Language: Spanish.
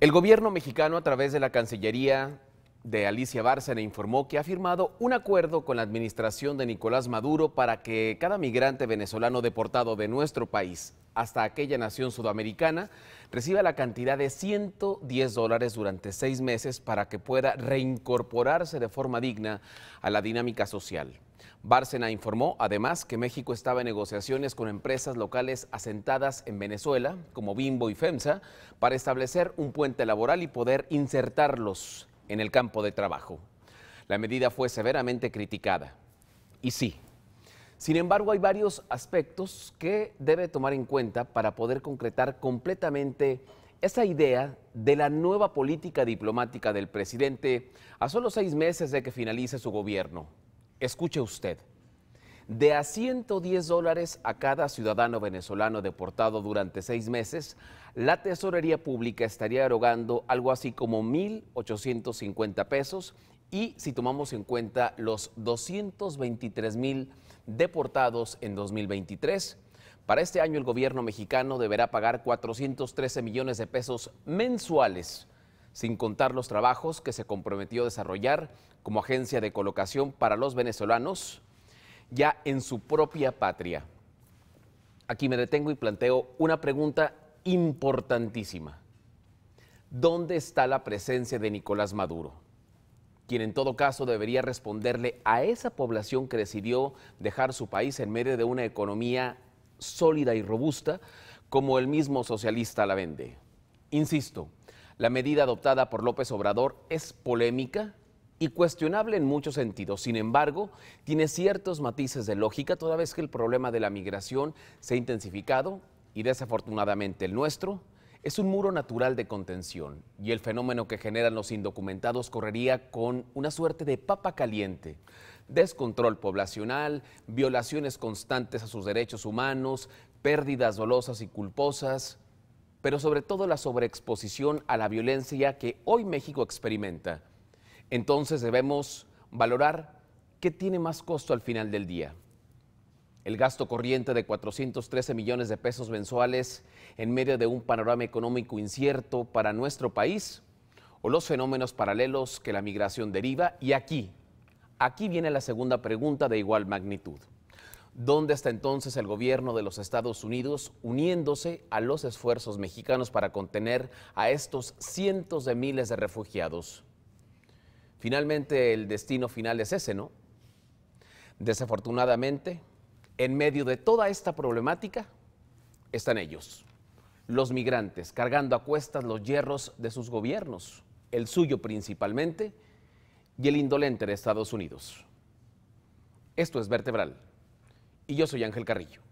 El gobierno mexicano a través de la Cancillería de Alicia Bárcena informó que ha firmado un acuerdo con la administración de Nicolás Maduro para que cada migrante venezolano deportado de nuestro país hasta aquella nación sudamericana reciba la cantidad de 110 dólares durante seis meses para que pueda reincorporarse de forma digna a la dinámica social. Bárcena informó además que México estaba en negociaciones con empresas locales asentadas en Venezuela, como Bimbo y FEMSA, para establecer un puente laboral y poder insertarlos en el campo de trabajo. La medida fue severamente criticada. Y sí, sin embargo hay varios aspectos que debe tomar en cuenta para poder concretar completamente esa idea de la nueva política diplomática del presidente a solo seis meses de que finalice su gobierno. Escuche usted de a 110 dólares a cada ciudadano venezolano deportado durante seis meses, la Tesorería Pública estaría erogando algo así como 1.850 pesos y si tomamos en cuenta los 223 mil deportados en 2023, para este año el gobierno mexicano deberá pagar 413 millones de pesos mensuales, sin contar los trabajos que se comprometió a desarrollar como agencia de colocación para los venezolanos ya en su propia patria. Aquí me detengo y planteo una pregunta importantísima. ¿Dónde está la presencia de Nicolás Maduro? quien en todo caso debería responderle a esa población que decidió dejar su país en medio de una economía sólida y robusta, como el mismo socialista la vende. Insisto, la medida adoptada por López Obrador es polémica y cuestionable en muchos sentidos. Sin embargo, tiene ciertos matices de lógica toda vez que el problema de la migración se ha intensificado y desafortunadamente el nuestro es un muro natural de contención y el fenómeno que generan los indocumentados correría con una suerte de papa caliente. Descontrol poblacional, violaciones constantes a sus derechos humanos, pérdidas dolosas y culposas, pero sobre todo la sobreexposición a la violencia que hoy México experimenta entonces debemos valorar qué tiene más costo al final del día. El gasto corriente de 413 millones de pesos mensuales en medio de un panorama económico incierto para nuestro país o los fenómenos paralelos que la migración deriva. Y aquí, aquí viene la segunda pregunta de igual magnitud. ¿Dónde está entonces el gobierno de los Estados Unidos uniéndose a los esfuerzos mexicanos para contener a estos cientos de miles de refugiados? Finalmente el destino final es ese, ¿no? Desafortunadamente, en medio de toda esta problemática están ellos, los migrantes, cargando a cuestas los hierros de sus gobiernos, el suyo principalmente, y el indolente de Estados Unidos. Esto es Vertebral, y yo soy Ángel Carrillo.